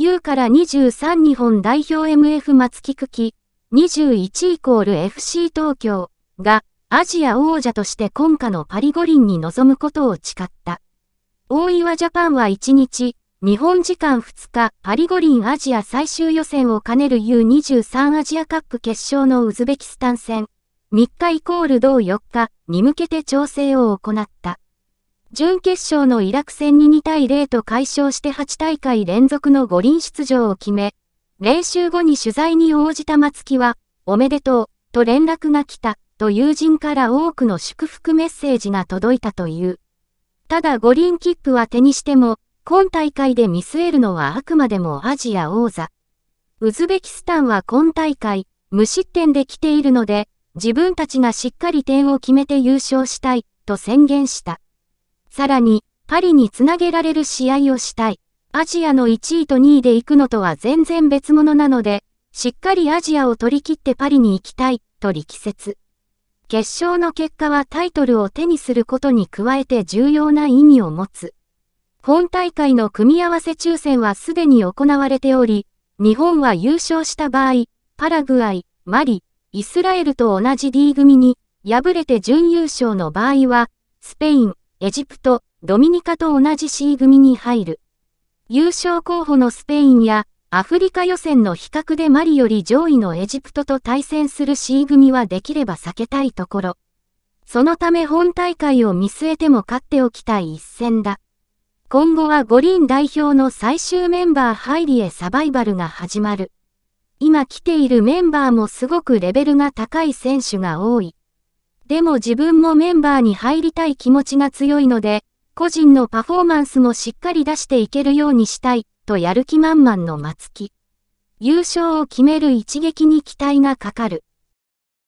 U から23日本代表 MF 松木久喜、21イコール FC 東京がアジア王者として今夏のパリ五輪に臨むことを誓った。大岩ジャパンは1日、日本時間2日、パリ五輪アジア最終予選を兼ねる U23 アジアカップ決勝のウズベキスタン戦、3日イコール同4日に向けて調整を行った。準決勝のイラク戦に2対0と解消して8大会連続の五輪出場を決め、練習後に取材に応じた松木は、おめでとう、と連絡が来た、と友人から多くの祝福メッセージが届いたという。ただ五輪切符は手にしても、今大会で見据えるのはあくまでもアジア王座。ウズベキスタンは今大会、無失点で来ているので、自分たちがしっかり点を決めて優勝したい、と宣言した。さらに、パリにつなげられる試合をしたい。アジアの1位と2位で行くのとは全然別物なので、しっかりアジアを取り切ってパリに行きたい、と力説。決勝の結果はタイトルを手にすることに加えて重要な意味を持つ。本大会の組み合わせ抽選はすでに行われており、日本は優勝した場合、パラグアイ、マリ、イスラエルと同じ D 組に、敗れて準優勝の場合は、スペイン、エジプト、ドミニカと同じ C 組に入る。優勝候補のスペインやアフリカ予選の比較でマリより上位のエジプトと対戦する C 組はできれば避けたいところ。そのため本大会を見据えても勝っておきたい一戦だ。今後は五輪代表の最終メンバー入りへサバイバルが始まる。今来ているメンバーもすごくレベルが高い選手が多い。でも自分もメンバーに入りたい気持ちが強いので、個人のパフォーマンスもしっかり出していけるようにしたい、とやる気満々の松木。優勝を決める一撃に期待がかかる。